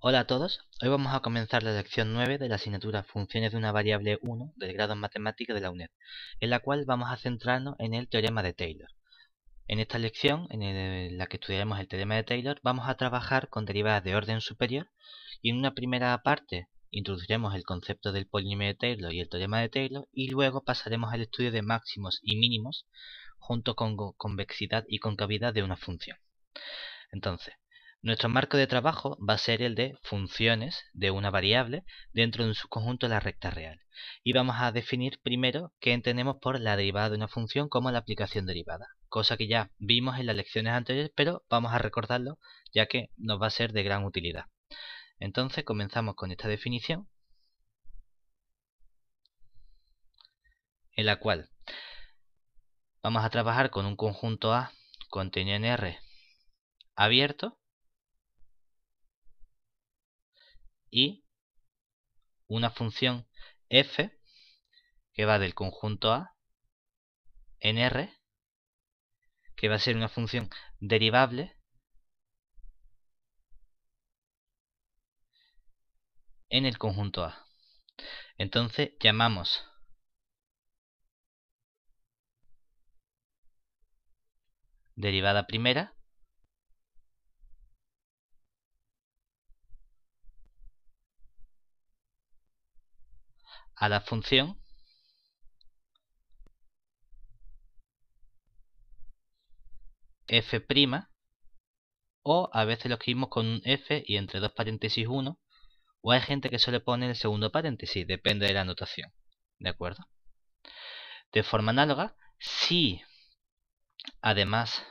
Hola a todos, hoy vamos a comenzar la lección 9 de la asignatura Funciones de una variable 1 del grado en de la UNED, en la cual vamos a centrarnos en el teorema de Taylor. En esta lección, en la que estudiaremos el teorema de Taylor, vamos a trabajar con derivadas de orden superior y en una primera parte introduciremos el concepto del polinomio de Taylor y el teorema de Taylor y luego pasaremos al estudio de máximos y mínimos junto con convexidad y concavidad de una función. Entonces, nuestro marco de trabajo va a ser el de funciones de una variable dentro de un subconjunto de la recta real. Y vamos a definir primero qué entendemos por la derivada de una función como la aplicación derivada, cosa que ya vimos en las lecciones anteriores, pero vamos a recordarlo ya que nos va a ser de gran utilidad. Entonces comenzamos con esta definición, en la cual vamos a trabajar con un conjunto A contenido en R abierto y una función f que va del conjunto A en R, que va a ser una función derivable en el conjunto A. Entonces llamamos derivada primera a la función f' o a veces lo escribimos con un f y entre dos paréntesis 1 o hay gente que solo pone el segundo paréntesis, depende de la notación. ¿De acuerdo? De forma análoga, si además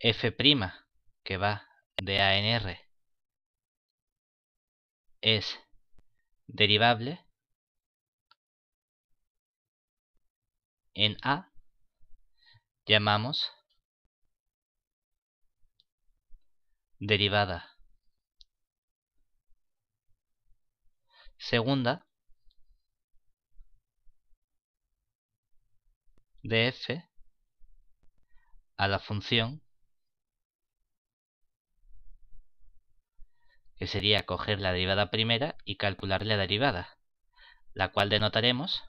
f' que va de a en r es derivable en A llamamos derivada segunda de f a la función que sería coger la derivada primera y calcular la derivada, la cual denotaremos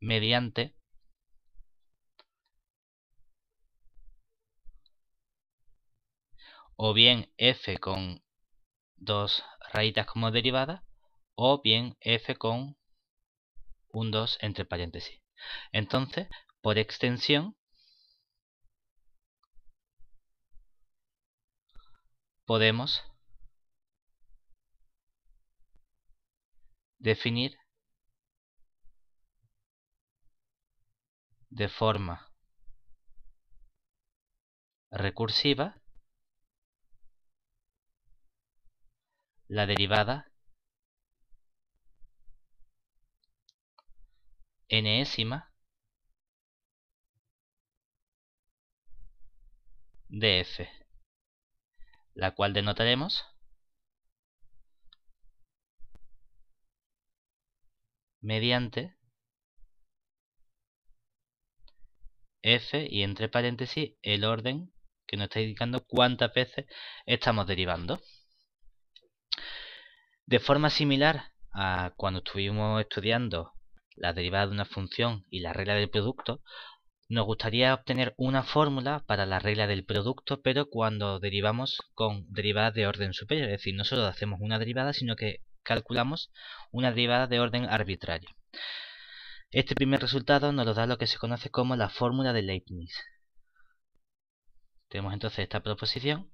mediante o bien f con dos rayitas como derivada o bien f con un 2 entre paréntesis. Entonces, por extensión, podemos definir de forma recursiva la derivada enésima de f la cual denotaremos mediante f y entre paréntesis el orden que nos está indicando cuántas veces estamos derivando. De forma similar a cuando estuvimos estudiando la derivada de una función y la regla del producto, nos gustaría obtener una fórmula para la regla del producto, pero cuando derivamos con derivadas de orden superior, es decir, no solo hacemos una derivada, sino que calculamos una derivada de orden arbitrario. Este primer resultado nos lo da lo que se conoce como la fórmula de Leibniz. Tenemos entonces esta proposición,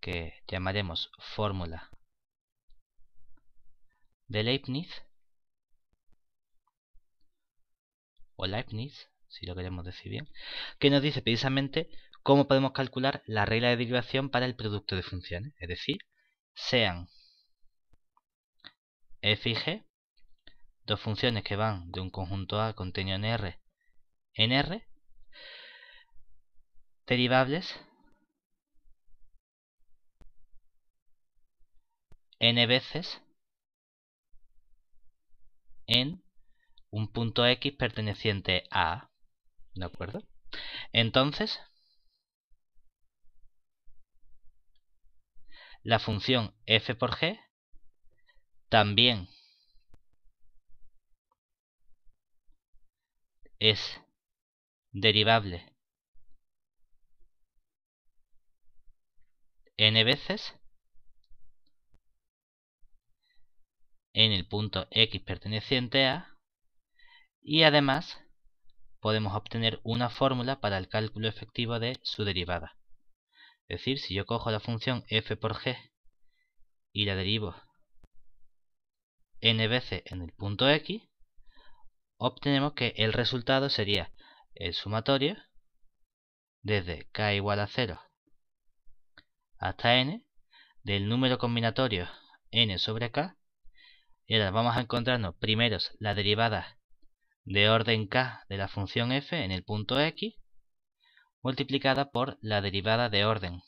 que llamaremos fórmula de Leibniz, o Leibniz, si lo queremos decir bien, que nos dice precisamente cómo podemos calcular la regla de derivación para el producto de funciones, es decir, sean f y g, dos funciones que van de un conjunto A contenido en R en R, derivables n veces en un punto x perteneciente a acuerdo? Entonces, la función f por g también es derivable n veces en el punto x perteneciente a y además podemos obtener una fórmula para el cálculo efectivo de su derivada. Es decir, si yo cojo la función f por g y la derivo n veces en el punto x, obtenemos que el resultado sería el sumatorio desde k igual a 0 hasta n del número combinatorio n sobre k y ahora vamos a encontrarnos primero la derivada de orden k de la función f en el punto x multiplicada por la derivada de orden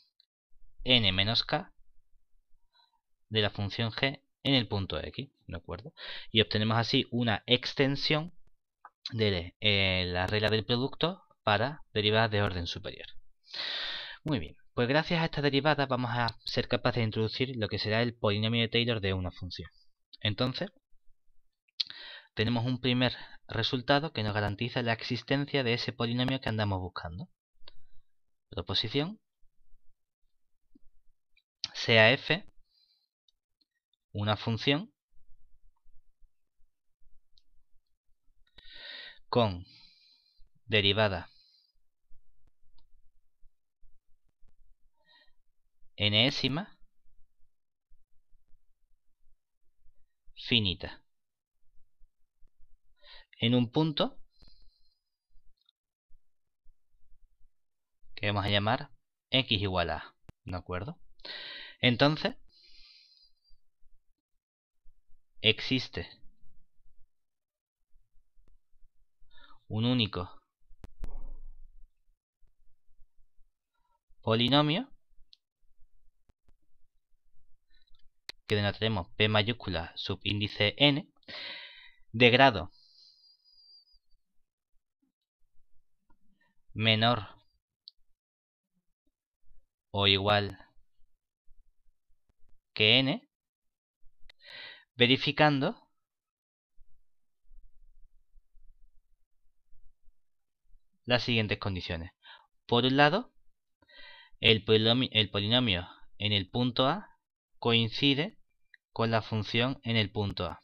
n menos k de la función g en el punto x, ¿de acuerdo? Y obtenemos así una extensión de eh, la regla del producto para derivadas de orden superior. Muy bien, pues gracias a esta derivada vamos a ser capaces de introducir lo que será el polinomio de Taylor de una función. Entonces, tenemos un primer resultado que nos garantiza la existencia de ese polinomio que andamos buscando. Proposición. Sea f una función con derivada enésima finita en un punto que vamos a llamar x igual a, ¿de acuerdo? Entonces, existe un único polinomio que denotaremos P mayúscula subíndice n de grado menor o igual que n, verificando las siguientes condiciones. Por un lado, el, polinomio en el punto A coincide con la función en el punto A.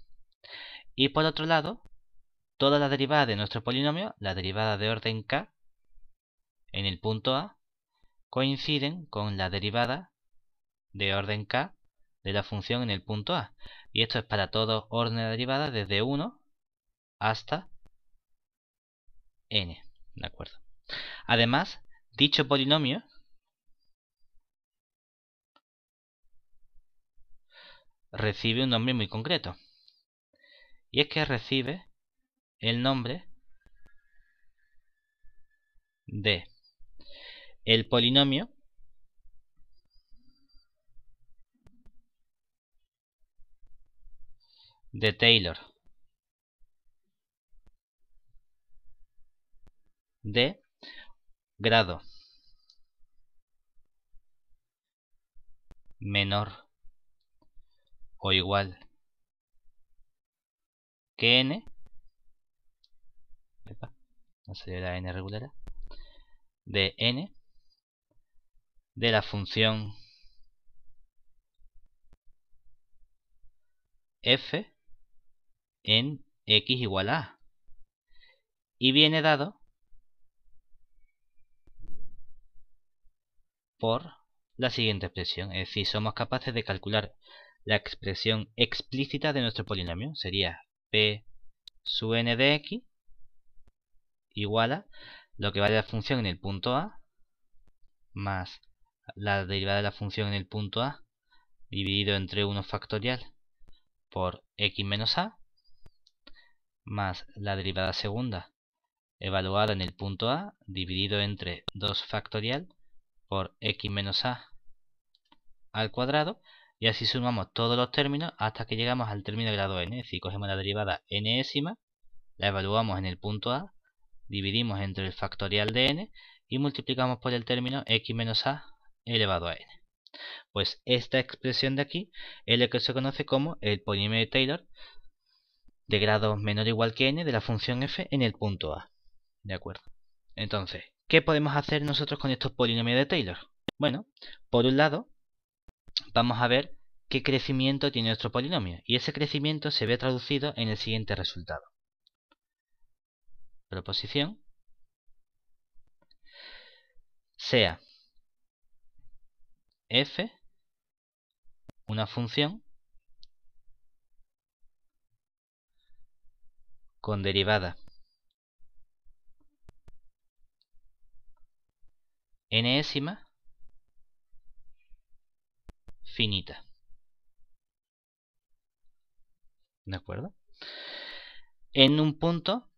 Y por otro lado, toda la derivada de nuestro polinomio, la derivada de orden k, en el punto A coinciden con la derivada de orden k de la función en el punto A. Y esto es para todo orden de derivada desde 1 hasta n. ¿De acuerdo? Además, dicho polinomio recibe un nombre muy concreto. Y es que recibe el nombre de el polinomio de Taylor de grado menor o igual que n no sería la n regular de n de la función f en x igual a y viene dado por la siguiente expresión, es decir, somos capaces de calcular la expresión explícita de nuestro polinomio, sería p sub n de x igual a lo que vale la función en el punto a más la derivada de la función en el punto A dividido entre 1 factorial por x menos a más la derivada segunda evaluada en el punto A dividido entre 2 factorial por x menos a al cuadrado y así sumamos todos los términos hasta que llegamos al término de grado n, es decir, cogemos la derivada nésima, la evaluamos en el punto A, dividimos entre el factorial de n y multiplicamos por el término x menos a elevado a n. Pues esta expresión de aquí es lo que se conoce como el polinomio de Taylor de grado menor o igual que n de la función f en el punto a. ¿De acuerdo? Entonces, ¿qué podemos hacer nosotros con estos polinomios de Taylor? Bueno, por un lado, vamos a ver qué crecimiento tiene nuestro polinomio, y ese crecimiento se ve traducido en el siguiente resultado. Proposición sea f, una función, con derivada. nésima finita. ¿De acuerdo? En un punto,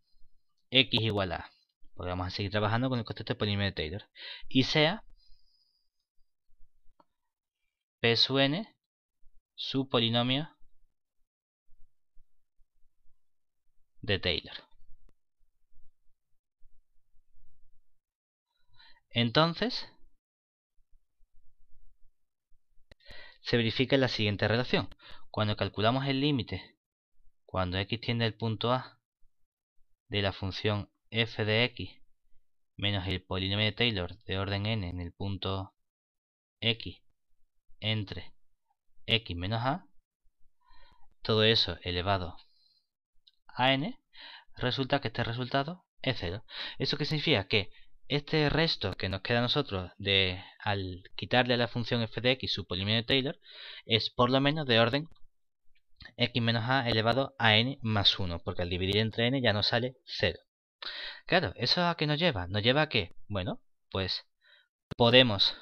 x igual a. Porque vamos a seguir trabajando con el concepto de polinomio de Taylor. Y sea p sub n, su polinomio de Taylor. Entonces, se verifica la siguiente relación. Cuando calculamos el límite, cuando x tiende al punto a de la función f de x menos el polinomio de Taylor de orden n en el punto x entre x menos a, todo eso elevado a n, resulta que este resultado es 0. ¿Eso qué significa? Que este resto que nos queda a nosotros de, al quitarle a la función f de x su polinomio de Taylor es por lo menos de orden x menos a elevado a n más 1, porque al dividir entre n ya nos sale 0. Claro, ¿eso a qué nos lleva? Nos lleva a que, bueno, pues podemos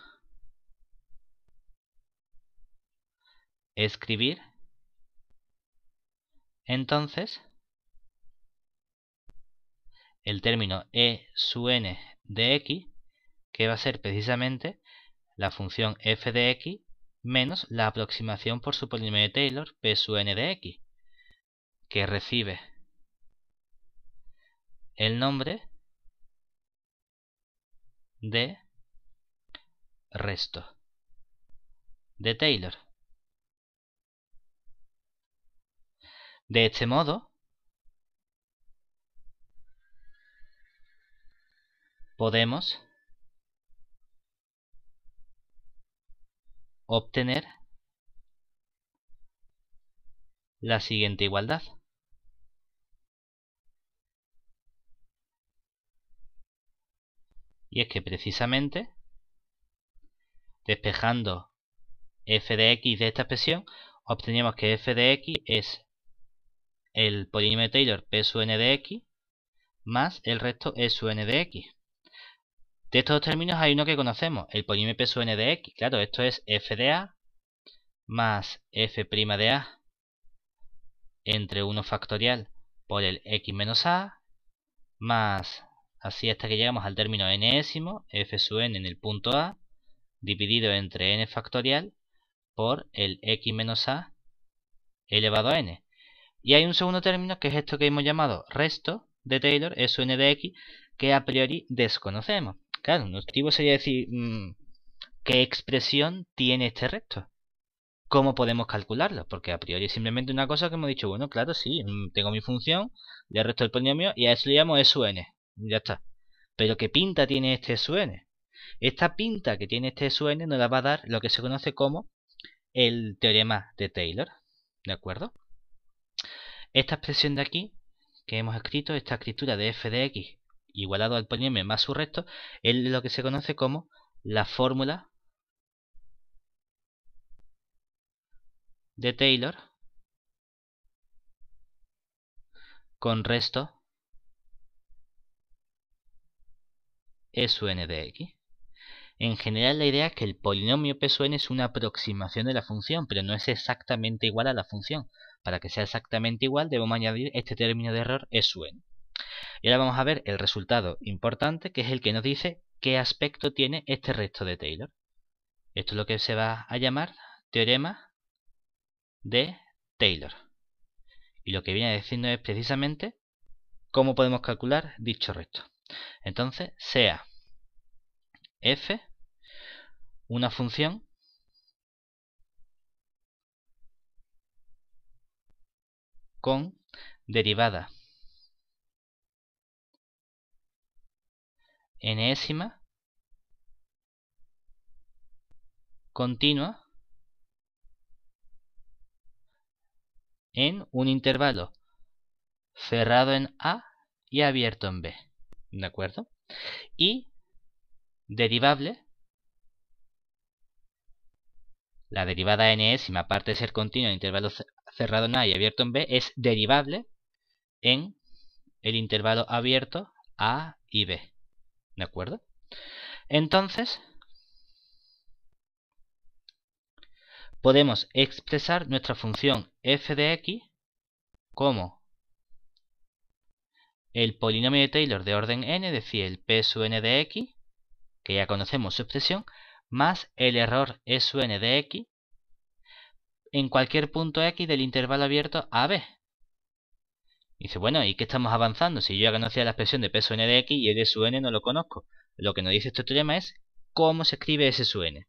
escribir, entonces el término e su n de x, que va a ser precisamente la función f de x menos la aproximación por su polinomio de Taylor p su n de x, que recibe el nombre de resto de Taylor. De este modo, podemos obtener la siguiente igualdad. Y es que precisamente, despejando f de x de esta expresión, obtenemos que f de x es el polinomio de Taylor P sub n de x más el resto E sub n de x. De estos dos términos hay uno que conocemos, el polinomio P sub n de x. Claro, esto es f de A más f' de A entre 1 factorial por el x menos A más así hasta que llegamos al término nésimo, f sub n en el punto A dividido entre n factorial por el x menos A elevado a n. Y hay un segundo término que es esto que hemos llamado resto de Taylor, SN de X, que a priori desconocemos. Claro, un objetivo sería decir mm, qué expresión tiene este resto. ¿Cómo podemos calcularlo? Porque a priori es simplemente una cosa que hemos dicho, bueno, claro, sí, mm, tengo mi función, le resto el polinomio y a eso le llamo n. Ya está. Pero ¿qué pinta tiene este n? Esta pinta que tiene este SUN nos la va a dar lo que se conoce como el teorema de Taylor. ¿De acuerdo? Esta expresión de aquí, que hemos escrito, esta escritura de f de x igualado al polinomio más su resto, es lo que se conoce como la fórmula de Taylor con resto es de x. En general la idea es que el polinomio p n es una aproximación de la función, pero no es exactamente igual a la función, para que sea exactamente igual debemos añadir este término de error SUN. Y ahora vamos a ver el resultado importante que es el que nos dice qué aspecto tiene este resto de Taylor. Esto es lo que se va a llamar teorema de Taylor. Y lo que viene a decirnos es precisamente cómo podemos calcular dicho resto. Entonces, sea f una función con derivada enésima continua en un intervalo cerrado en A y abierto en B. ¿De acuerdo? Y derivable la derivada n -sima, aparte de ser continua en intervalo cerrado en A y abierto en B, es derivable en el intervalo abierto A y B. ¿De acuerdo? Entonces, podemos expresar nuestra función f de x como el polinomio de Taylor de orden n, es decir, el p sub n de x, que ya conocemos su expresión, más el error n de x en cualquier punto x del intervalo abierto a b. dice, bueno, ¿y qué estamos avanzando? Si yo ya conocía la expresión de P n de x y el de su n no lo conozco. Lo que nos dice este teorema es cómo se escribe ese su n.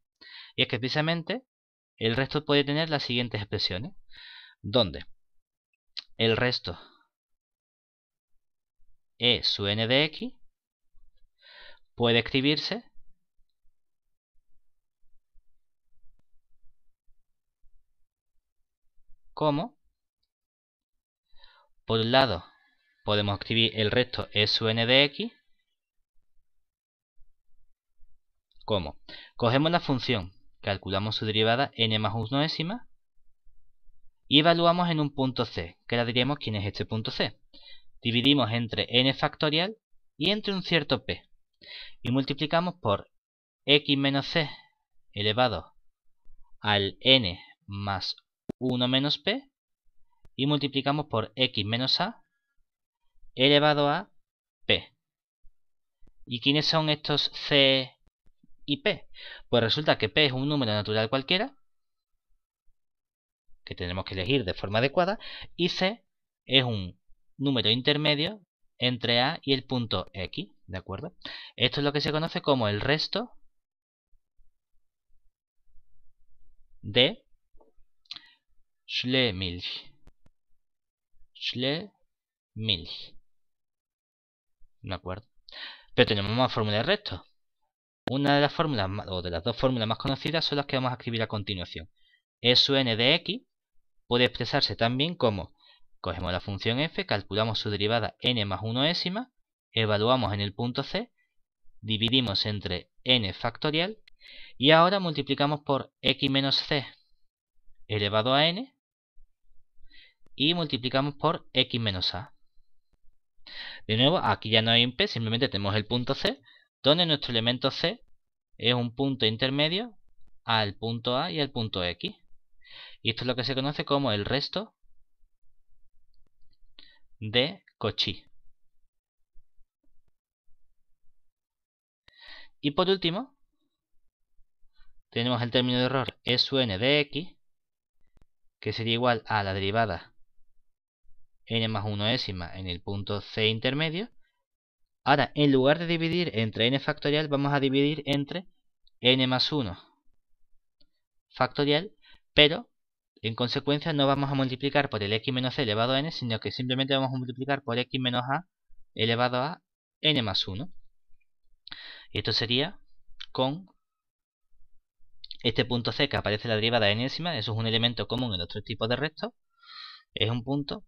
Y es que precisamente el resto puede tener las siguientes expresiones. Donde el resto E su n de x puede escribirse ¿Cómo? Por un lado, podemos escribir el resto es u_n n de x. ¿Cómo? Cogemos la función, calculamos su derivada n más 1 ésima y evaluamos en un punto c, que le diríamos quién es este punto c. Dividimos entre n factorial y entre un cierto p. Y multiplicamos por x menos c elevado al n más 1 menos p y multiplicamos por x menos a elevado a p. ¿Y quiénes son estos c y p? Pues resulta que p es un número natural cualquiera que tenemos que elegir de forma adecuada y c es un número intermedio entre a y el punto x, ¿de acuerdo? Esto es lo que se conoce como el resto de Schle-Milch, ¿De acuerdo? Pero tenemos más fórmulas de resto. Una de las fórmulas, o de las dos fórmulas más conocidas, son las que vamos a escribir a continuación. Es n de x puede expresarse también como cogemos la función f, calculamos su derivada n más 1 evaluamos en el punto c, dividimos entre n factorial y ahora multiplicamos por x menos c elevado a n y multiplicamos por x menos a. De nuevo, aquí ya no hay un p, simplemente tenemos el punto c, donde nuestro elemento c es un punto intermedio al punto a y al punto x. Y esto es lo que se conoce como el resto de cochi Y por último, tenemos el término de error es de x, que sería igual a la derivada n más 1 en el punto C intermedio. Ahora, en lugar de dividir entre n factorial, vamos a dividir entre n más 1 factorial, pero en consecuencia no vamos a multiplicar por el x menos c elevado a n, sino que simplemente vamos a multiplicar por x menos a elevado a n más 1. Y esto sería con este punto c que aparece la derivada enésima, eso es un elemento común en otros tipos de restos, es un punto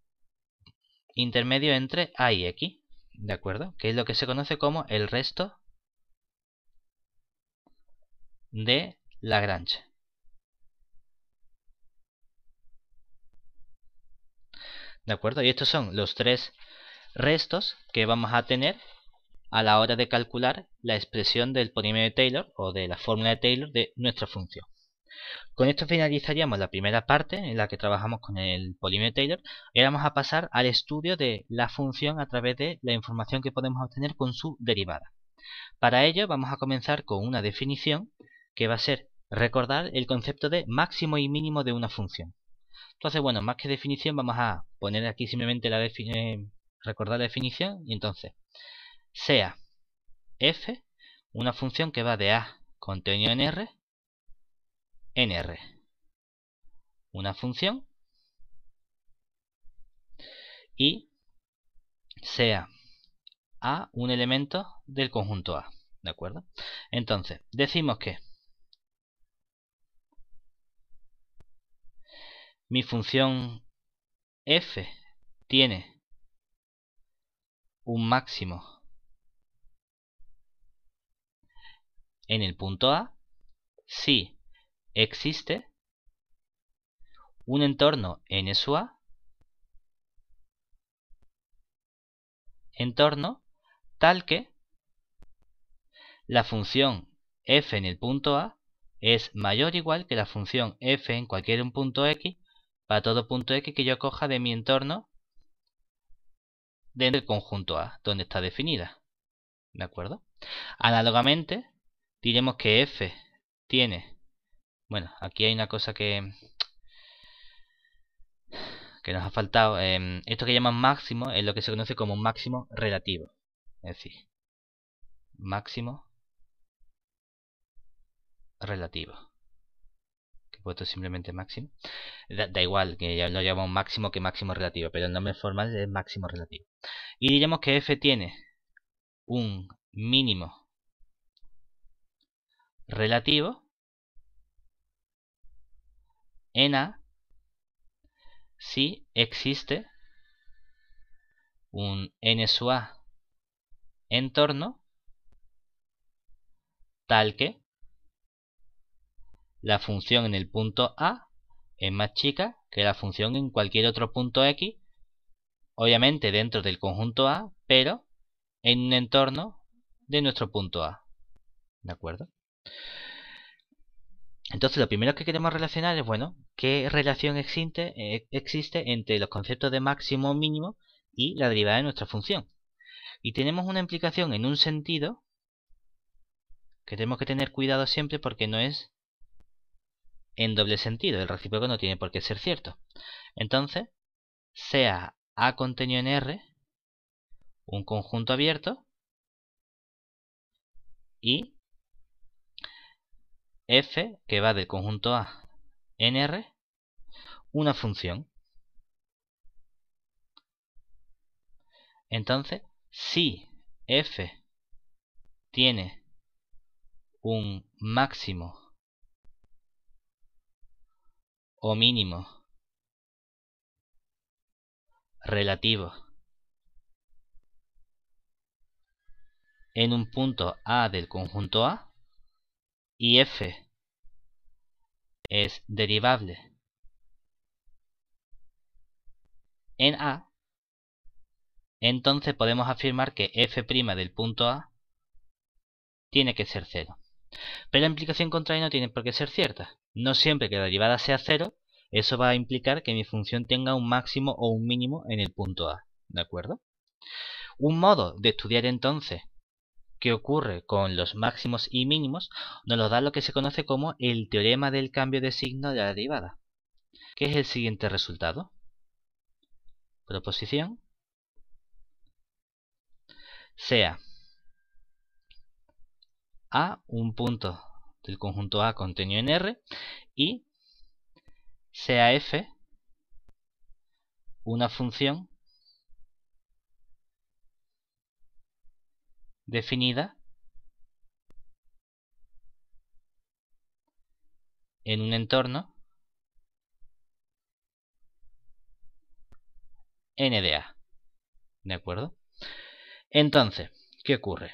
intermedio entre A y X, ¿de acuerdo? Que es lo que se conoce como el resto de Lagrange. ¿De acuerdo? Y estos son los tres restos que vamos a tener a la hora de calcular la expresión del polinomio de Taylor o de la fórmula de Taylor de nuestra función. Con esto finalizaríamos la primera parte en la que trabajamos con el polinomio Taylor y vamos a pasar al estudio de la función a través de la información que podemos obtener con su derivada. Para ello vamos a comenzar con una definición que va a ser recordar el concepto de máximo y mínimo de una función. Entonces, bueno, más que definición vamos a poner aquí simplemente la eh, recordar la definición y entonces sea f una función que va de a contenido en r una función y sea A un elemento del conjunto A. ¿De acuerdo? Entonces, decimos que mi función f tiene un máximo en el punto A si existe un entorno en NSUA, entorno tal que la función f en el punto A es mayor o igual que la función f en cualquier punto x para todo punto x que yo coja de mi entorno dentro del conjunto A, donde está definida. ¿De acuerdo? Análogamente, diremos que f tiene bueno, aquí hay una cosa que que nos ha faltado. Em, esto que llaman máximo es lo que se conoce como máximo relativo. Es decir, máximo relativo. Que he puesto simplemente máximo. Da, igual, que ya lo llamamos máximo que máximo relativo, pero el nombre formal es máximo relativo. Y diríamos que f tiene un mínimo relativo en A si existe un n a entorno tal que la función en el punto A es más chica que la función en cualquier otro punto X, obviamente dentro del conjunto A, pero en un entorno de nuestro punto A. ¿De acuerdo? Entonces lo primero que queremos relacionar es, bueno, qué relación existe, eh, existe entre los conceptos de máximo mínimo y la derivada de nuestra función. Y tenemos una implicación en un sentido que tenemos que tener cuidado siempre porque no es en doble sentido, el recíproco no tiene por qué ser cierto. Entonces, sea A contenido en R un conjunto abierto y f, que va del conjunto A en R, una función. Entonces, si f tiene un máximo o mínimo relativo en un punto A del conjunto A, y f es derivable en A, entonces podemos afirmar que f' del punto A tiene que ser 0. Pero la implicación contraria no tiene por qué ser cierta. No siempre que la derivada sea 0, eso va a implicar que mi función tenga un máximo o un mínimo en el punto A. ¿De acuerdo? Un modo de estudiar entonces que ocurre con los máximos y mínimos nos lo da lo que se conoce como el teorema del cambio de signo de la derivada, que es el siguiente resultado. Proposición sea A un punto del conjunto A contenido en R y sea f una función definida en un entorno NDA. ¿De acuerdo? Entonces, ¿qué ocurre?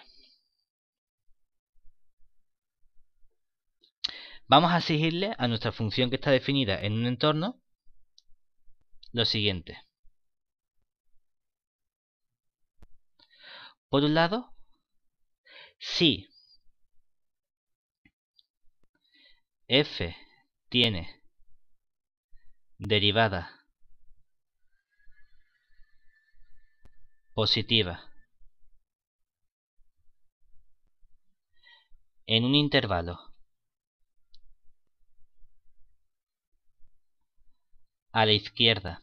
Vamos a exigirle a nuestra función que está definida en un entorno lo siguiente. Por un lado, si f tiene derivada positiva en un intervalo a la izquierda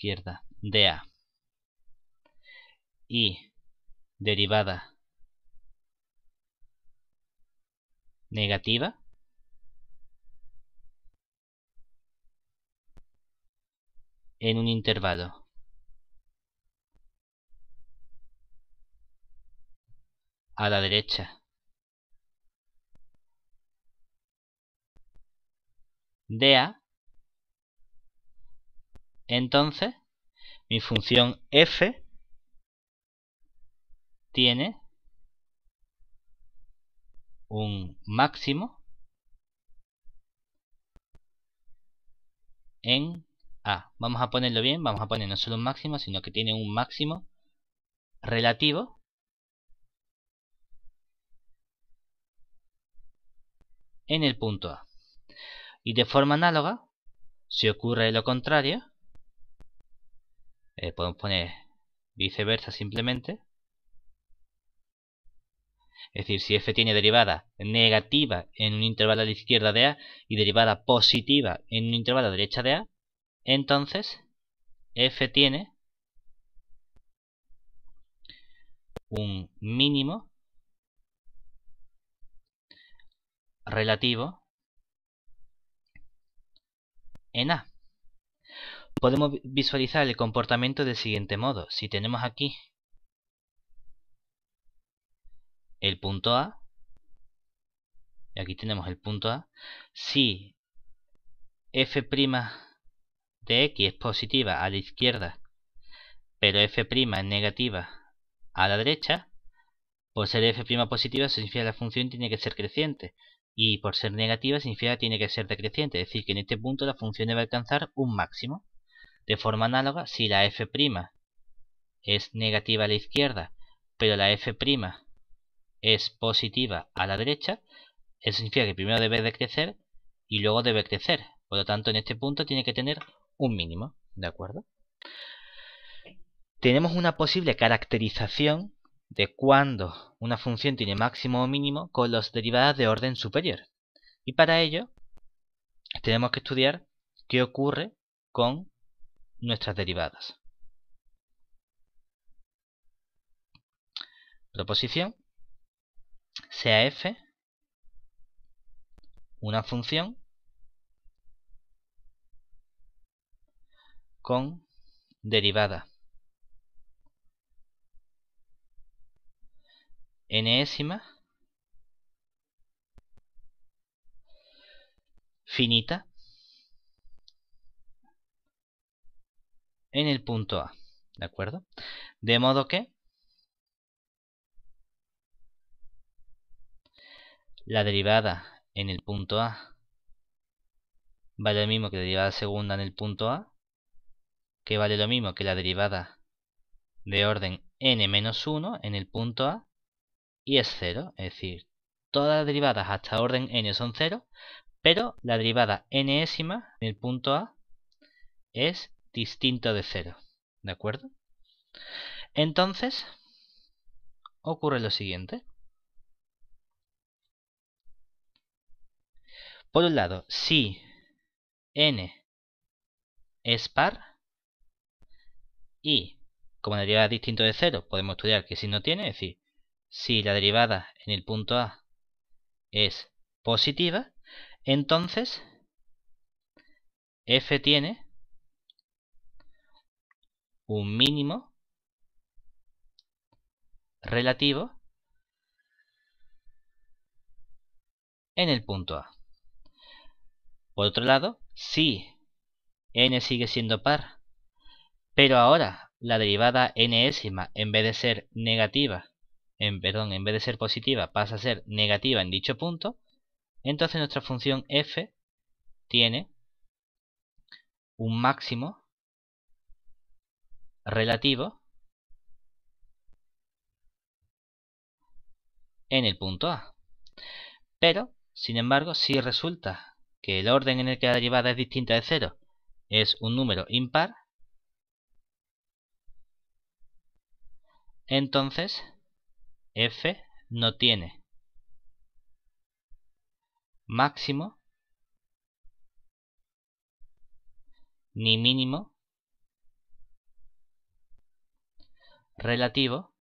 izquierda de y derivada negativa en un intervalo. A la derecha. De entonces, mi función f tiene un máximo en A. Vamos a ponerlo bien, vamos a poner no solo un máximo, sino que tiene un máximo relativo en el punto A. Y de forma análoga, si ocurre lo contrario, eh, podemos poner viceversa simplemente. Es decir, si f tiene derivada negativa en un intervalo a la izquierda de a y derivada positiva en un intervalo a la derecha de a, entonces f tiene un mínimo relativo en a. Podemos visualizar el comportamiento del siguiente modo. Si tenemos aquí el punto A, aquí tenemos el punto A, si f' de x es positiva a la izquierda, pero f' es negativa a la derecha, por ser f' positiva significa que la función tiene que ser creciente, y por ser negativa significa que tiene que ser decreciente, es decir, que en este punto la función debe alcanzar un máximo. De forma análoga, si la f' es negativa a la izquierda, pero la f' es positiva a la derecha, eso significa que primero debe decrecer y luego debe crecer. Por lo tanto, en este punto tiene que tener un mínimo, ¿de acuerdo? Tenemos una posible caracterización de cuando una función tiene máximo o mínimo con las derivadas de orden superior. Y para ello tenemos que estudiar qué ocurre con nuestras derivadas. Proposición. Sea f una función con derivada enésima finita en el punto A. ¿De acuerdo? De modo que la derivada en el punto A vale lo mismo que la derivada segunda en el punto A, que vale lo mismo que la derivada de orden n-1 en el punto A, y es 0, es decir, todas las derivadas hasta orden n son 0, pero la derivada nésima en el punto A es distinto de cero. ¿De acuerdo? Entonces, ocurre lo siguiente. Por un lado, si n es par y como la derivada es distinto de cero, podemos estudiar que si no tiene, es decir, si la derivada en el punto A es positiva, entonces f tiene un mínimo relativo en el punto A. Por otro lado, si n sigue siendo par, pero ahora la derivada nésima en vez de ser negativa, en, perdón, en vez de ser positiva pasa a ser negativa en dicho punto, entonces nuestra función f tiene un máximo relativo en el punto A. Pero, sin embargo, si resulta que el orden en el que la derivada es distinta de cero es un número impar, entonces f no tiene máximo ni mínimo relativo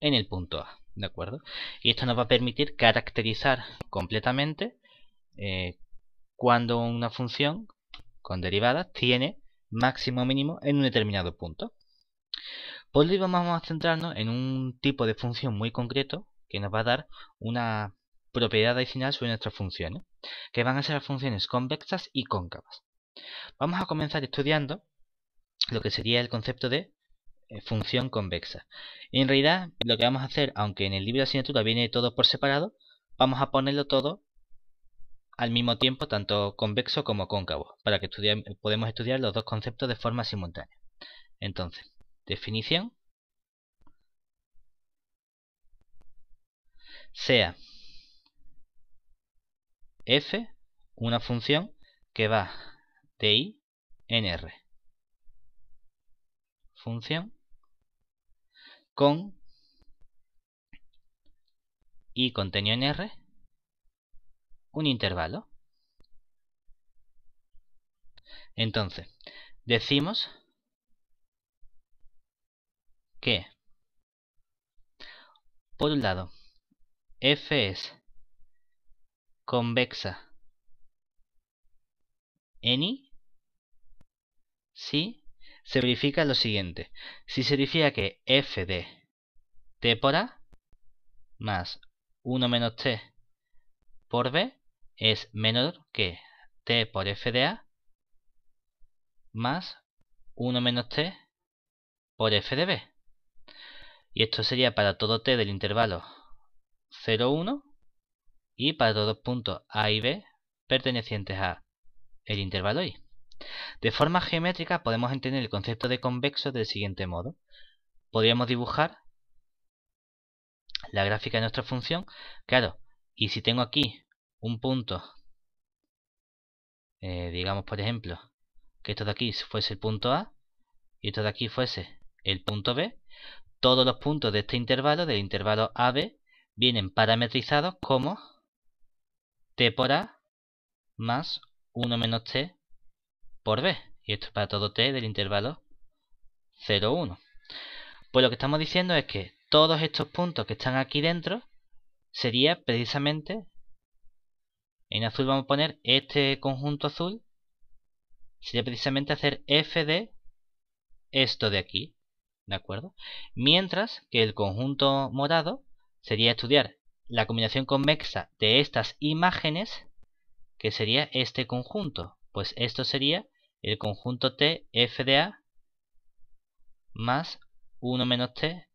en el punto A, ¿de acuerdo? Y esto nos va a permitir caracterizar completamente eh, cuando una función con derivadas tiene máximo o mínimo en un determinado punto. Por último, vamos a centrarnos en un tipo de función muy concreto que nos va a dar una propiedad adicional sobre nuestras funciones, que van a ser las funciones convexas y cóncavas. Vamos a comenzar estudiando lo que sería el concepto de eh, función convexa. en realidad lo que vamos a hacer, aunque en el libro de asignatura viene todo por separado, vamos a ponerlo todo al mismo tiempo, tanto convexo como cóncavo, para que podamos podemos estudiar los dos conceptos de forma simultánea. Entonces, definición sea f una función que va de i en r función con y contenido en R un intervalo. Entonces, decimos que, por un lado, f es convexa en i si se verifica lo siguiente. Si se verifica que f de t por a más 1 menos t por b es menor que t por f de a más 1 menos t por f de b. Y esto sería para todo t del intervalo 0, 1 y para todos los puntos a y b pertenecientes a el intervalo i. De forma geométrica podemos entender el concepto de convexo del siguiente modo. Podríamos dibujar la gráfica de nuestra función. Claro, y si tengo aquí un punto, eh, digamos por ejemplo, que esto de aquí fuese el punto A y esto de aquí fuese el punto B, todos los puntos de este intervalo, del intervalo AB, vienen parametrizados como t por A más 1 menos t por b. Y esto es para todo t del intervalo 0, 1. Pues lo que estamos diciendo es que todos estos puntos que están aquí dentro sería precisamente, en azul vamos a poner este conjunto azul, sería precisamente hacer f de esto de aquí, ¿de acuerdo? Mientras que el conjunto morado sería estudiar la combinación convexa de estas imágenes, que sería este conjunto, pues esto sería el conjunto T f de A más 1 menos T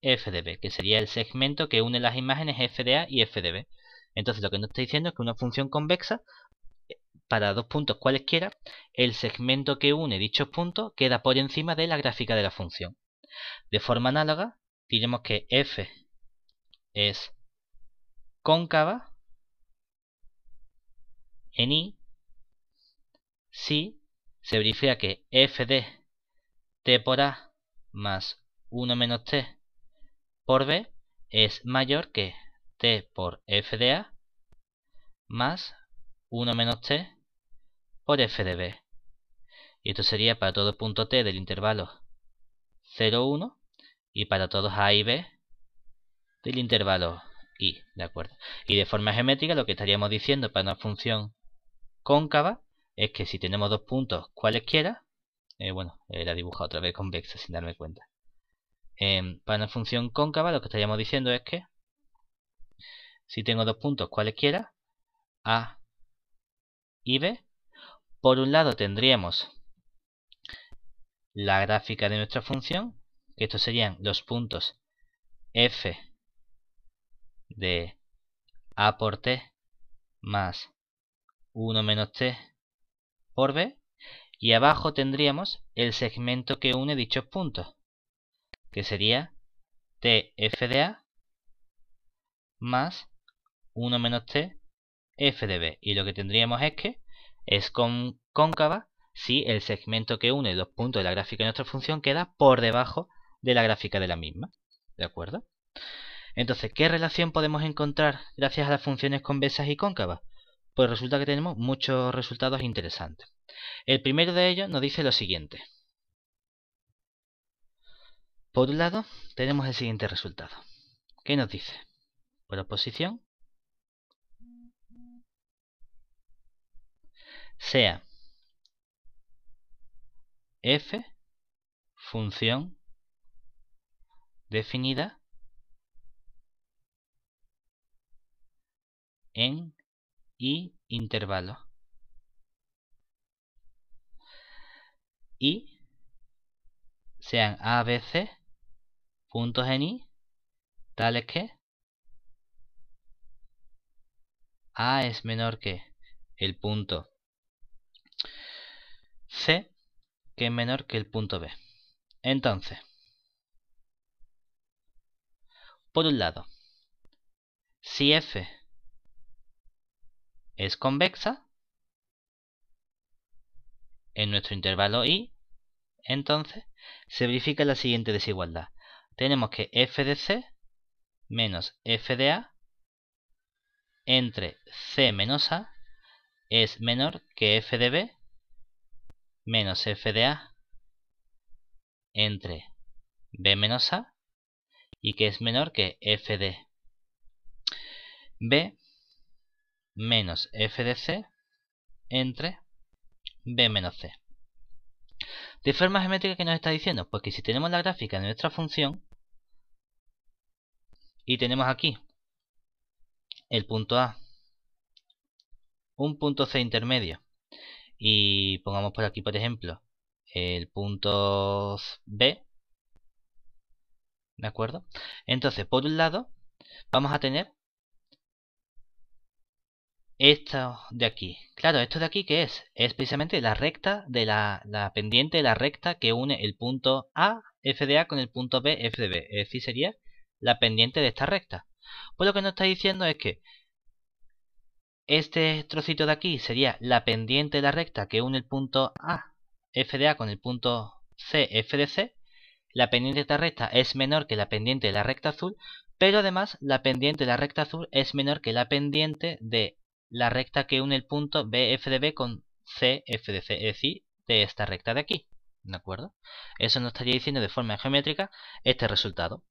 f de B, que sería el segmento que une las imágenes f de A y f de B. Entonces lo que nos está diciendo es que una función convexa, para dos puntos cualesquiera, el segmento que une dichos puntos queda por encima de la gráfica de la función. De forma análoga, diremos que f es cóncava en i si se verifica que f de t por a más 1 menos t por b es mayor que t por f de a más 1 menos t por f de b. Y esto sería para todo punto t del intervalo 0, 1 y para todos a y b del intervalo i, ¿de acuerdo? Y de forma geométrica lo que estaríamos diciendo para una función cóncava es que si tenemos dos puntos cualesquiera, eh, bueno, eh, la he dibujado otra vez convexa sin darme cuenta. Em, para una función cóncava lo que estaríamos diciendo es que si tengo dos puntos cualesquiera, A y B, por un lado tendríamos la gráfica de nuestra función, que estos serían los puntos f de a por t más 1 menos t por B y abajo tendríamos el segmento que une dichos puntos, que sería TF de A más 1 menos T F de B. Y lo que tendríamos es que es con, cóncava si el segmento que une los puntos de la gráfica de nuestra función queda por debajo de la gráfica de la misma. ¿De acuerdo? Entonces, ¿qué relación podemos encontrar gracias a las funciones convexas y cóncavas? pues resulta que tenemos muchos resultados interesantes. El primero de ellos nos dice lo siguiente. Por un lado, tenemos el siguiente resultado. ¿Qué nos dice? Proposición. Sea f función definida en y intervalo. Y sean a c... puntos en i tales que a es menor que el punto c que es menor que el punto b. Entonces, por un lado, si f es convexa en nuestro intervalo i, entonces se verifica la siguiente desigualdad. Tenemos que f de c menos f de a entre c menos a es menor que f de b menos f de a entre b menos a y que es menor que f de b menos f de c entre b menos c. De forma geométrica, ¿qué nos está diciendo? Pues que si tenemos la gráfica de nuestra función y tenemos aquí el punto A, un punto C intermedio y pongamos por aquí, por ejemplo, el punto B, ¿de acuerdo? Entonces, por un lado, vamos a tener esto de aquí. Claro, esto de aquí que es? Es precisamente la recta de la, la pendiente de la recta que une el punto A, F de A con el punto B, F de B. Es decir, sería la pendiente de esta recta. Pues lo que nos está diciendo es que este trocito de aquí sería la pendiente de la recta que une el punto A, F de A con el punto C, F C. La pendiente de esta recta es menor que la pendiente de la recta azul, pero además la pendiente de la recta azul es menor que la pendiente de la recta que une el punto BF de B con CF de C, es decir, de esta recta de aquí. ¿De acuerdo? Eso nos estaría diciendo de forma geométrica este resultado.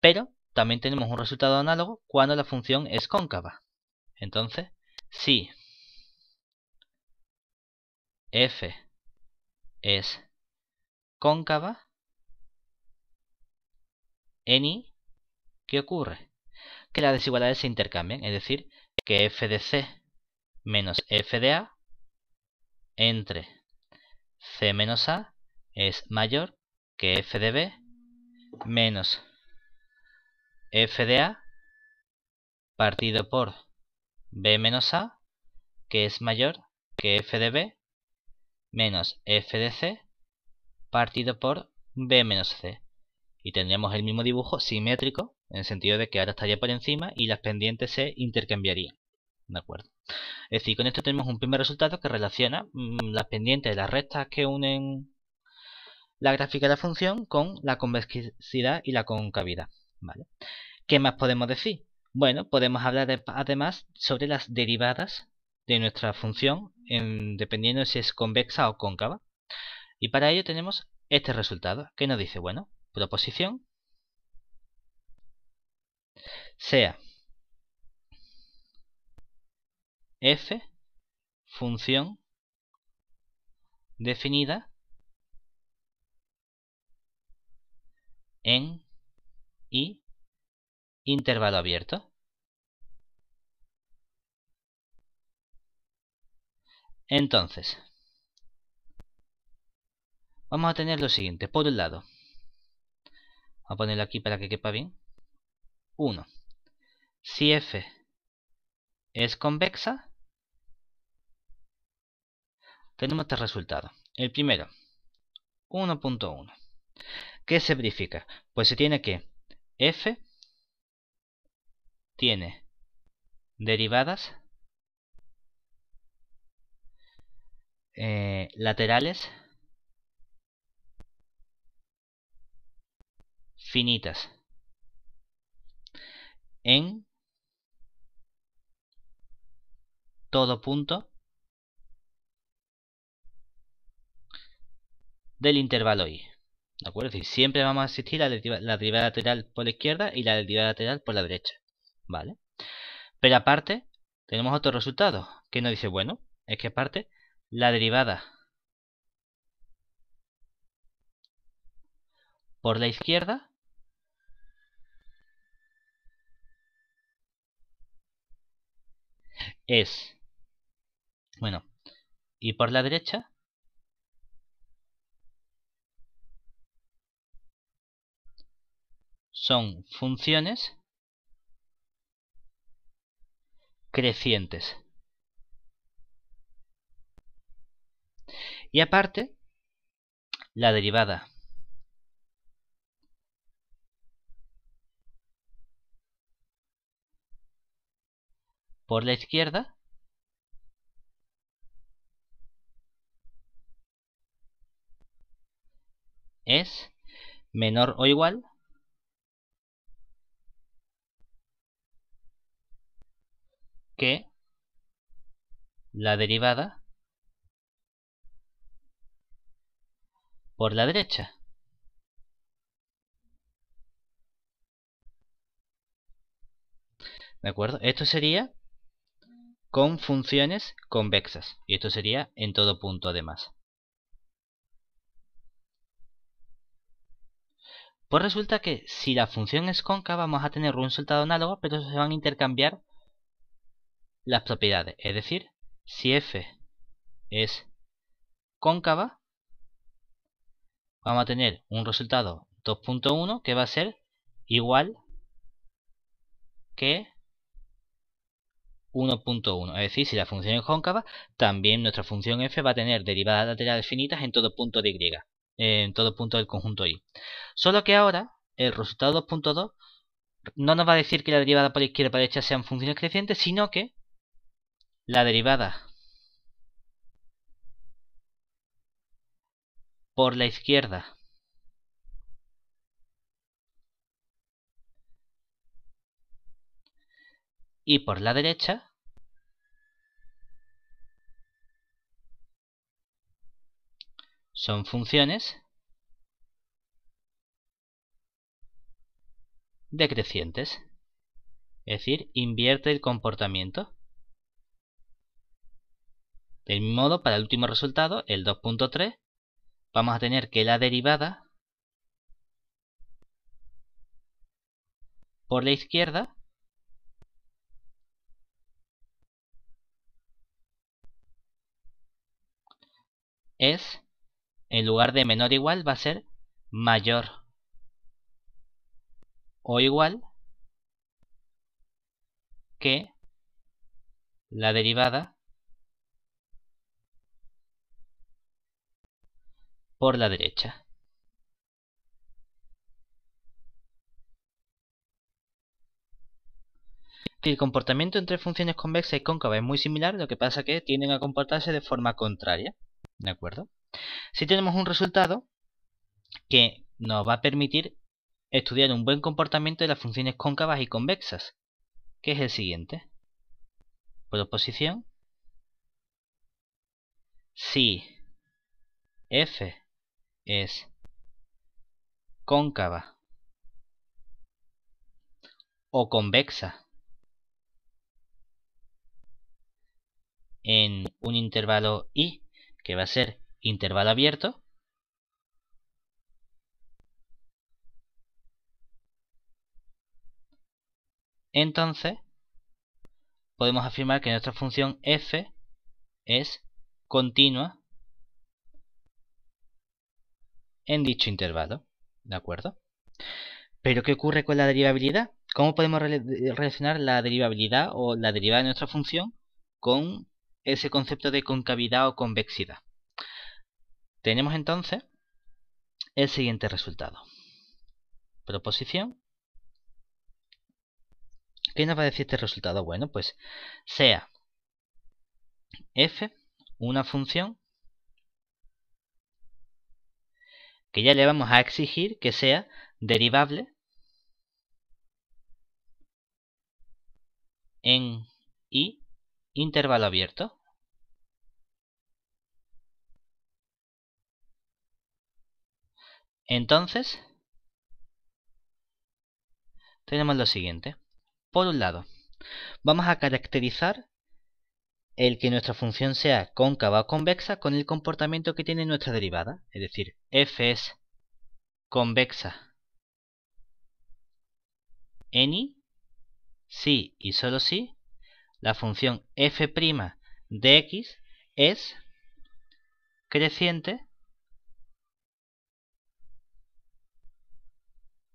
Pero también tenemos un resultado análogo cuando la función es cóncava. Entonces, si f es cóncava en i, ¿qué ocurre? Que las desigualdades se intercambien, es decir, que f de c menos f de a entre c menos a es mayor que f de b menos f de a partido por b menos a que es mayor que f de b menos f de c partido por b menos c y tendríamos el mismo dibujo simétrico en el sentido de que ahora estaría por encima y las pendientes se intercambiarían ¿De acuerdo? Es decir, con esto tenemos un primer resultado que relaciona mm, las pendientes de las rectas que unen la gráfica de la función con la convexidad y la concavidad. ¿vale? ¿Qué más podemos decir? Bueno, podemos hablar además sobre las derivadas de nuestra función dependiendo si es convexa o cóncava. Y para ello tenemos este resultado que nos dice, bueno, proposición sea f función definida en y intervalo abierto. Entonces, vamos a tener lo siguiente. Por un lado, voy a ponerlo aquí para que quepa bien. 1. Si f es convexa, tenemos tres resultados. El primero, 1.1. ¿Qué se verifica? Pues se tiene que f tiene derivadas eh, laterales finitas en todo punto del intervalo Y. ¿De acuerdo? Es decir, siempre vamos a asistir la, la derivada lateral por la izquierda y la derivada lateral por la derecha. ¿Vale? Pero aparte, tenemos otro resultado que nos dice, bueno, es que aparte la derivada por la izquierda es, bueno, y por la derecha son funciones crecientes. Y aparte, la derivada. Por la izquierda. Es menor o igual que la derivada por la derecha. ¿De acuerdo? Esto sería con funciones convexas. Y esto sería en todo punto además. Pues resulta que si la función es cóncava vamos a tener un resultado análogo, pero se van a intercambiar las propiedades. Es decir, si f es cóncava, vamos a tener un resultado 2.1 que va a ser igual que 1.1. Es decir, si la función es cóncava, también nuestra función f va a tener derivadas laterales finitas en todo punto de y, en todo punto del conjunto y. Solo que ahora el resultado 2.2 no nos va a decir que la derivada por izquierda y por derecha sean funciones crecientes, sino que la derivada por la izquierda. Y por la derecha son funciones decrecientes, es decir, invierte el comportamiento. Del mismo modo, para el último resultado, el 2.3, vamos a tener que la derivada por la izquierda es, en lugar de menor o igual, va a ser mayor o igual que la derivada por la derecha. El comportamiento entre funciones convexas y cóncavas es muy similar, lo que pasa es que tienden a comportarse de forma contraria. ¿De acuerdo? Si tenemos un resultado que nos va a permitir estudiar un buen comportamiento de las funciones cóncavas y convexas, que es el siguiente. Proposición. Si f es cóncava o convexa en un intervalo i que va a ser intervalo abierto entonces podemos afirmar que nuestra función f es continua en dicho intervalo. ¿De acuerdo? Pero ¿qué ocurre con la derivabilidad? ¿Cómo podemos relacionar la derivabilidad o la derivada de nuestra función con ese concepto de concavidad o convexidad? Tenemos entonces el siguiente resultado. Proposición. ¿Qué nos va a decir este resultado? Bueno, pues sea f una función que ya le vamos a exigir que sea derivable en y intervalo abierto. Entonces, tenemos lo siguiente. Por un lado, vamos a caracterizar el que nuestra función sea cóncava o convexa con el comportamiento que tiene nuestra derivada, es decir, f es convexa en y, si y solo si la función f' de x es creciente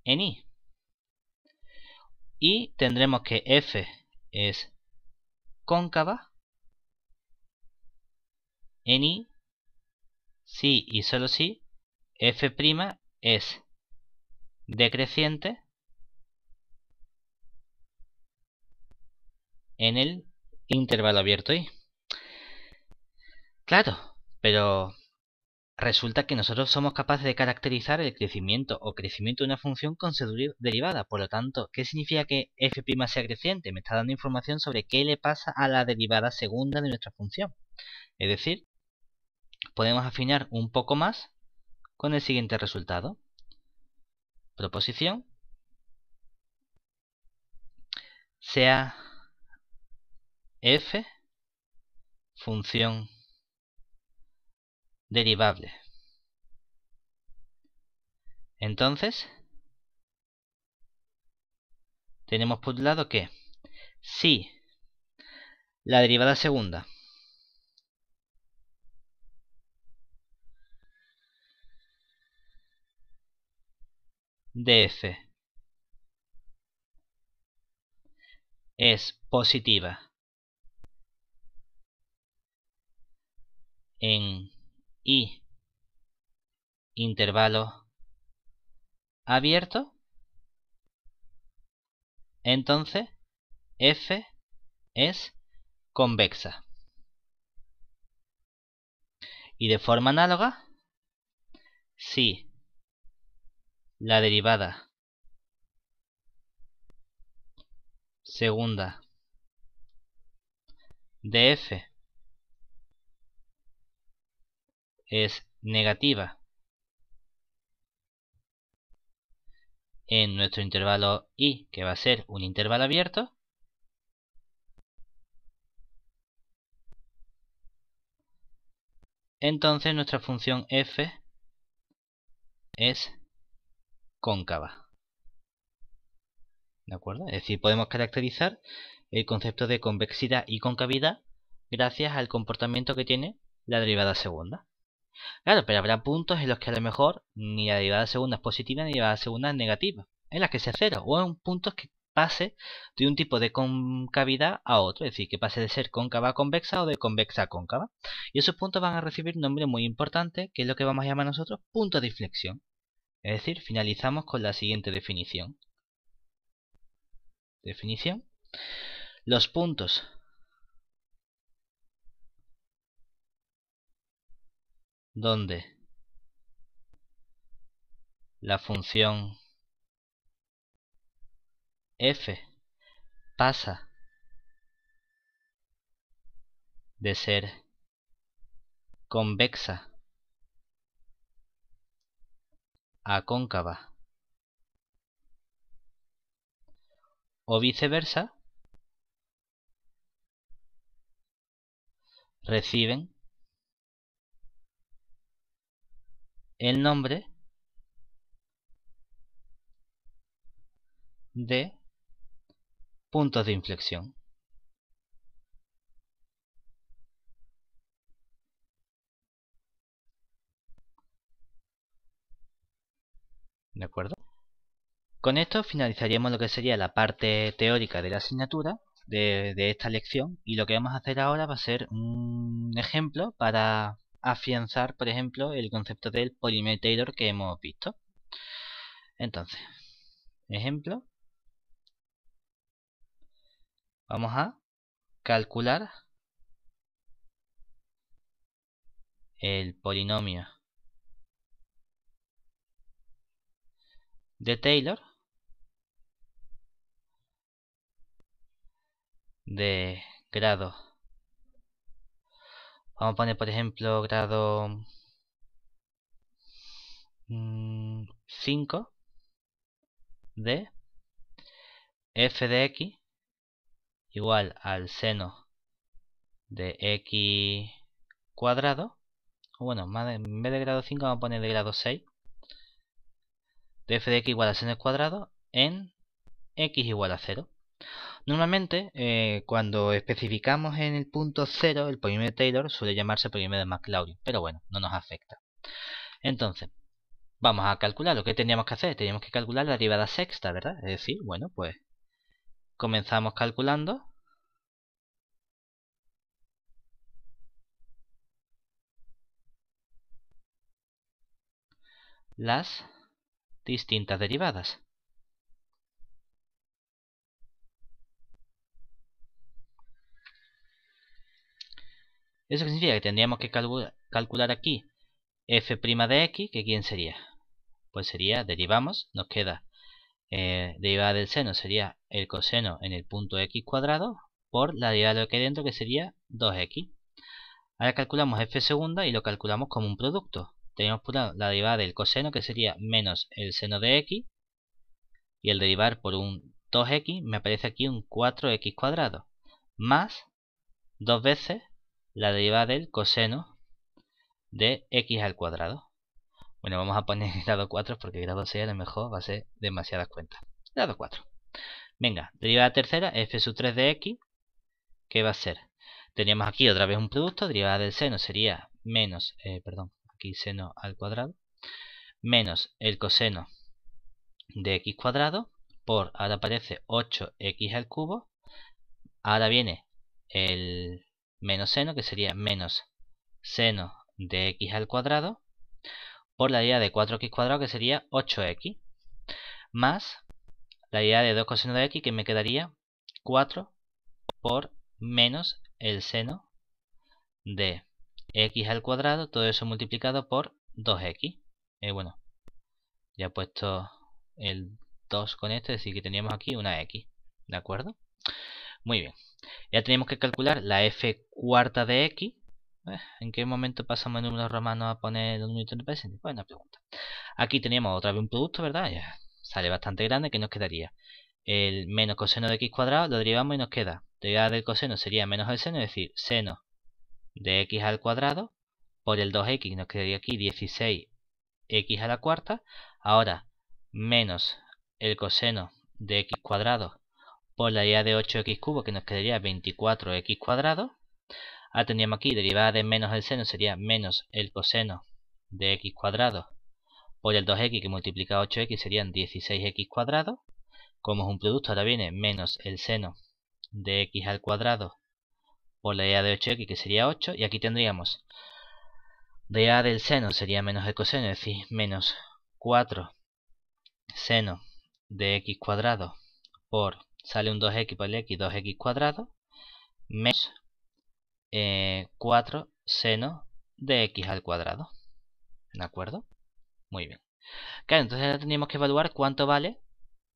en Y tendremos que f es cóncava y, sí y solo si f' es decreciente en el intervalo abierto y. Claro, pero resulta que nosotros somos capaces de caracterizar el crecimiento o crecimiento de una función con su derivada. Por lo tanto, ¿qué significa que f' sea creciente? Me está dando información sobre qué le pasa a la derivada segunda de nuestra función. Es decir, podemos afinar un poco más con el siguiente resultado. Proposición. Sea f función derivable. Entonces, tenemos por un lado que si la derivada segunda de f es positiva en i intervalo abierto entonces f es convexa y de forma análoga sí la derivada. Segunda. De f es negativa en nuestro intervalo i, que va a ser un intervalo abierto, entonces nuestra función f es cóncava. ¿De acuerdo? Es decir, podemos caracterizar el concepto de convexidad y concavidad gracias al comportamiento que tiene la derivada segunda. Claro, pero habrá puntos en los que a lo mejor ni la derivada segunda es positiva ni la derivada segunda es negativa, en las que sea cero, o en puntos que pase de un tipo de concavidad a otro, es decir, que pase de ser cóncava a convexa o de convexa a cóncava. Y esos puntos van a recibir un nombre muy importante, que es lo que vamos a llamar nosotros punto de inflexión. Es decir, finalizamos con la siguiente definición. Definición. Los puntos donde la función f pasa de ser convexa a cóncava O viceversa, reciben el nombre de puntos de inflexión. ¿de acuerdo? Con esto finalizaríamos lo que sería la parte teórica de la asignatura, de, esta lección, y lo que vamos a hacer ahora va a ser un ejemplo para afianzar, por ejemplo, el concepto del polymer Taylor que hemos visto. Entonces, ejemplo, vamos a calcular el polinomio de Taylor de grado. Vamos a poner, por ejemplo, grado 5 mm, de f de x igual al seno de x cuadrado. Bueno, en vez de grado 5 vamos a poner de grado 6 de f de x igual a seno cuadrado en x igual a 0. Normalmente, eh, cuando especificamos en el punto 0, el polinomio de Taylor suele llamarse polinomio de MacLaurin, pero bueno, no nos afecta. Entonces, vamos a calcular lo que teníamos que hacer. Teníamos que calcular la derivada sexta, ¿verdad? Es decir, bueno, pues comenzamos calculando. las distintas derivadas. Eso significa que tendríamos que calcular aquí f' de x, que ¿quién sería? Pues sería, derivamos, nos queda eh, derivada del seno sería el coseno en el punto x cuadrado por la derivada de lo que hay dentro que sería 2x. Ahora calculamos f segunda y lo calculamos como un producto tenemos por la derivada del coseno, que sería menos el seno de x, y el derivar por un 2x me aparece aquí un 4x cuadrado, más dos veces la derivada del coseno de x al cuadrado. Bueno, vamos a poner grado 4 porque grado 6 a lo mejor va a ser demasiadas cuentas. Grado 4. Venga, derivada tercera, f sub 3 de x, ¿qué va a ser? Teníamos aquí otra vez un producto, derivada del seno sería menos, eh, perdón, x seno al cuadrado, menos el coseno de x cuadrado por, ahora aparece 8x al cubo, ahora viene el menos seno, que sería menos seno de x al cuadrado, por la idea de 4x cuadrado, que sería 8x, más la idea de 2 coseno de x, que me quedaría 4 por menos el seno de x al cuadrado, todo eso multiplicado por 2x. Eh, bueno, ya he puesto el 2 con esto, es decir, que teníamos aquí una x. ¿De acuerdo? Muy bien. Ya tenemos que calcular la f cuarta de x. Eh, ¿En qué momento pasamos el número romano a poner el número presente? Buena pues pregunta. Aquí teníamos otra vez un producto, ¿verdad? sale bastante grande, que nos quedaría el menos coseno de x cuadrado, lo derivamos y nos queda. derivada del coseno sería menos el seno, es decir, seno de x al cuadrado por el 2x, nos quedaría aquí 16x a la cuarta. Ahora, menos el coseno de x cuadrado por la idea de 8x cubo, que nos quedaría 24x cuadrado. Ahora tendríamos aquí derivada de menos el seno, sería menos el coseno de x cuadrado por el 2x que multiplica 8x serían 16x cuadrado. Como es un producto, ahora viene menos el seno de x al cuadrado por la idea de 8x que sería 8 y aquí tendríamos de a del seno sería menos el coseno, es decir, menos 4 seno de x cuadrado por, sale un 2x por el x, 2x cuadrado, menos 4 eh, seno de x al cuadrado. ¿De acuerdo? Muy bien. Claro, entonces ahora tendríamos que evaluar cuánto vale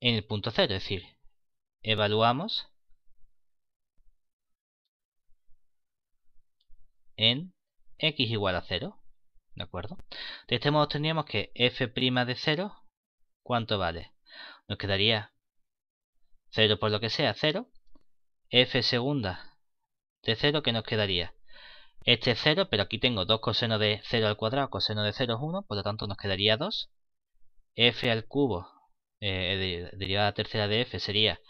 en el punto 0, es decir, evaluamos en x igual a 0. ¿De acuerdo? De este modo tendríamos que f' de 0, ¿cuánto vale? Nos quedaría 0 por lo que sea, 0. f segunda de 0, que nos quedaría? Este es 0, pero aquí tengo 2 coseno de 0 al cuadrado, coseno de 0 es 1, por lo tanto nos quedaría 2. f al cubo, eh, derivada tercera de f, sería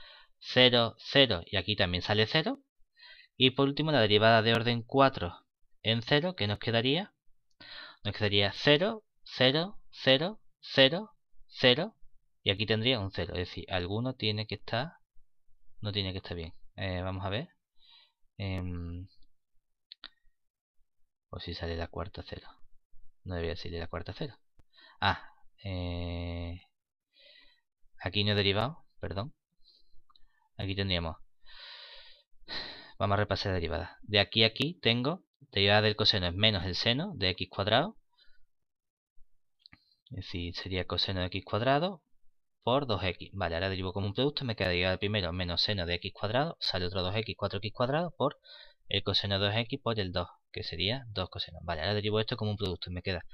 0, 0, y aquí también sale 0. Y por último la derivada de orden 4 en 0, ¿qué nos quedaría? Nos quedaría 0, 0, 0, 0, 0, y aquí tendría un 0. Es decir, alguno tiene que estar, no tiene que estar bien. Eh, vamos a ver. Em, por o si sale la cuarta 0. No debería salir la cuarta 0. Ah, eh, aquí no he derivado, perdón. Aquí tendríamos. Vamos a repasar la derivada. De aquí a aquí tengo derivada del coseno es menos el seno de x cuadrado. Es decir, sería coseno de x cuadrado por 2x. Vale, ahora derivo como un producto, me queda derivada primero menos seno de x cuadrado, sale otro 2x, 4x cuadrado por el coseno de 2x por el 2, que sería 2 coseno. Vale, ahora derivo esto como un producto me queda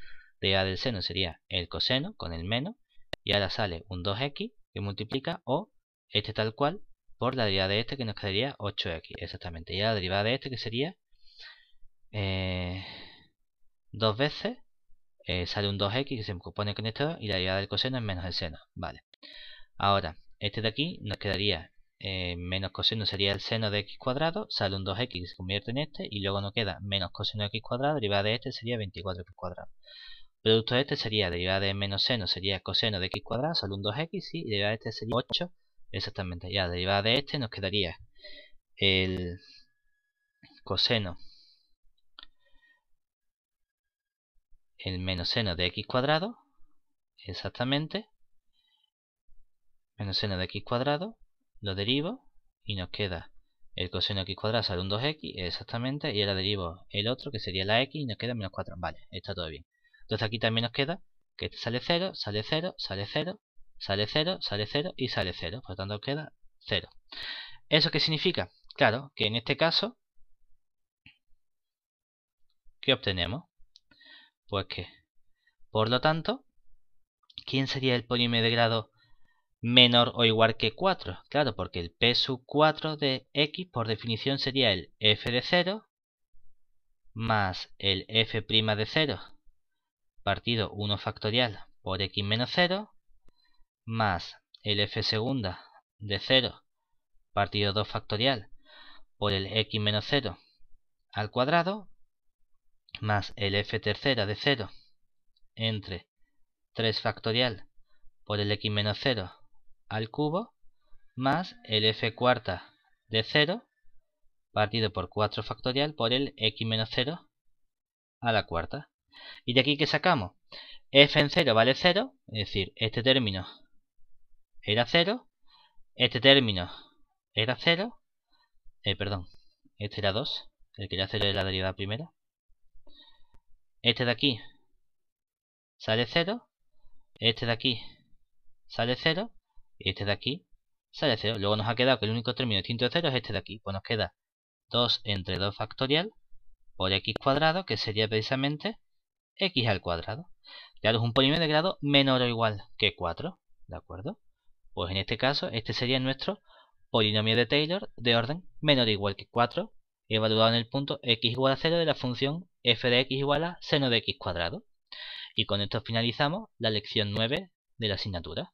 derivada del seno sería el coseno con el menos y ahora sale un 2x que multiplica o este tal cual por la derivada de este que nos quedaría 8x, exactamente. Y ahora la derivada de este que sería eh, dos veces, eh, sale un 2x que se compone con esto y la derivada del coseno es menos el seno. Vale. Ahora, este de aquí nos quedaría eh, menos coseno sería el seno de x cuadrado, sale un 2x que se convierte en este y luego nos queda menos coseno de x cuadrado, derivada de este sería 24x cuadrado. Producto de este sería derivada de menos seno sería coseno de x cuadrado, sale un 2x y derivada de este sería 8 exactamente. Ya, derivada de este nos quedaría el coseno el menos seno de x cuadrado, exactamente, menos seno de x cuadrado, lo derivo y nos queda el coseno de x cuadrado sale un 2x, exactamente, y ahora derivo el otro que sería la x y nos queda menos 4, vale, está todo bien. Entonces aquí también nos queda que este sale 0, sale 0, sale 0, sale 0, sale 0 y sale 0, por lo tanto queda 0. ¿Eso qué significa? Claro, que en este caso, ¿qué obtenemos? Pues que. Por lo tanto, ¿quién sería el polímero de grado menor o igual que 4? Claro, porque el P sub 4 de X por definición sería el F de 0 más el F' de 0 partido 1 factorial por X menos 0 más el F segunda de 0 partido 2 factorial por el X menos 0 al cuadrado más el f tercera de 0 entre 3 factorial por el x menos 0 al cubo más el f cuarta de 0 partido por 4 factorial por el x menos 0 a la cuarta. ¿Y de aquí que sacamos? f en 0 vale 0, es decir, este término era 0, este término era 0, eh, perdón, este era 2, el que era 0 era la derivada primera, este de aquí sale 0. Este de aquí sale 0. Y este de aquí sale 0. Luego nos ha quedado que el único término distinto de 0 es este de aquí. Pues nos queda 2 entre 2 factorial por x cuadrado, que sería precisamente x al cuadrado. Claro, es un polinomio de grado menor o igual que 4. ¿De acuerdo? Pues en este caso, este sería nuestro polinomio de Taylor de orden menor o igual que 4 evaluado en el punto x igual a 0 de la función f de x igual a seno de x cuadrado. Y con esto finalizamos la lección 9 de la asignatura.